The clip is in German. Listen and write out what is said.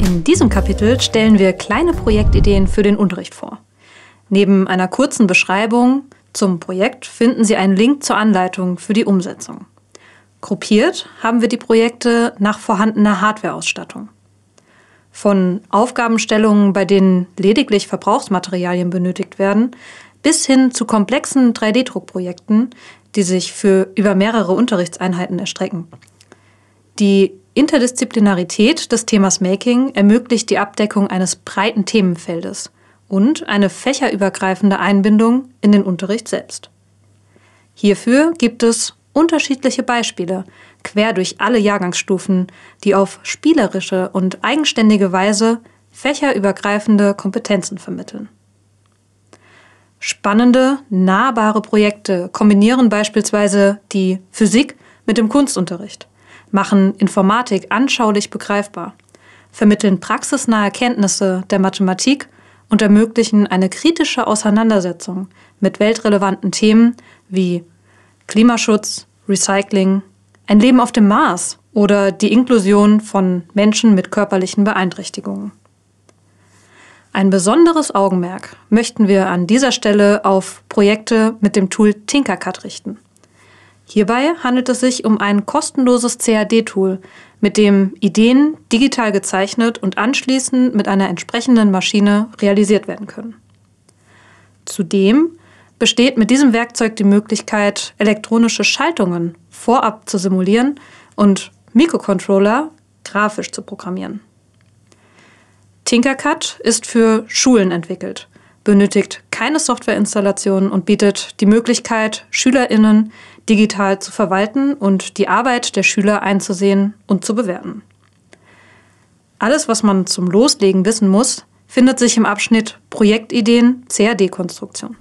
In diesem Kapitel stellen wir kleine Projektideen für den Unterricht vor. Neben einer kurzen Beschreibung zum Projekt finden Sie einen Link zur Anleitung für die Umsetzung. Gruppiert haben wir die Projekte nach vorhandener Hardwareausstattung. Von Aufgabenstellungen, bei denen lediglich Verbrauchsmaterialien benötigt werden, bis hin zu komplexen 3D-Druckprojekten, die sich für über mehrere Unterrichtseinheiten erstrecken. Die Interdisziplinarität des Themas Making ermöglicht die Abdeckung eines breiten Themenfeldes und eine fächerübergreifende Einbindung in den Unterricht selbst. Hierfür gibt es unterschiedliche Beispiele, quer durch alle Jahrgangsstufen, die auf spielerische und eigenständige Weise fächerübergreifende Kompetenzen vermitteln. Spannende, nahbare Projekte kombinieren beispielsweise die Physik mit dem Kunstunterricht machen Informatik anschaulich begreifbar, vermitteln praxisnahe Kenntnisse der Mathematik und ermöglichen eine kritische Auseinandersetzung mit weltrelevanten Themen wie Klimaschutz, Recycling, ein Leben auf dem Mars oder die Inklusion von Menschen mit körperlichen Beeinträchtigungen. Ein besonderes Augenmerk möchten wir an dieser Stelle auf Projekte mit dem Tool Tinkercad richten. Hierbei handelt es sich um ein kostenloses CAD-Tool, mit dem Ideen digital gezeichnet und anschließend mit einer entsprechenden Maschine realisiert werden können. Zudem besteht mit diesem Werkzeug die Möglichkeit, elektronische Schaltungen vorab zu simulieren und Mikrocontroller grafisch zu programmieren. Tinkercad ist für Schulen entwickelt, benötigt keine Softwareinstallation und bietet die Möglichkeit, Schülerinnen digital zu verwalten und die Arbeit der Schüler einzusehen und zu bewerten. Alles, was man zum Loslegen wissen muss, findet sich im Abschnitt Projektideen CAD-Konstruktion.